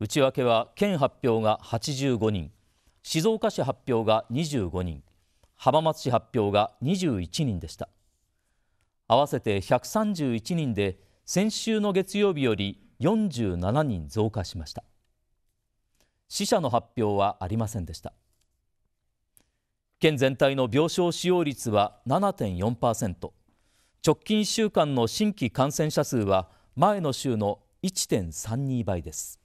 内訳は県発表が85人静岡市発表が25人浜松市発表が21人でした合わせて131人で先週の月曜日より47人増加しました死者の発表はありませんでした県全体の病床使用率は7.4%直近1週間の新規感染者数は前の週の1.32倍です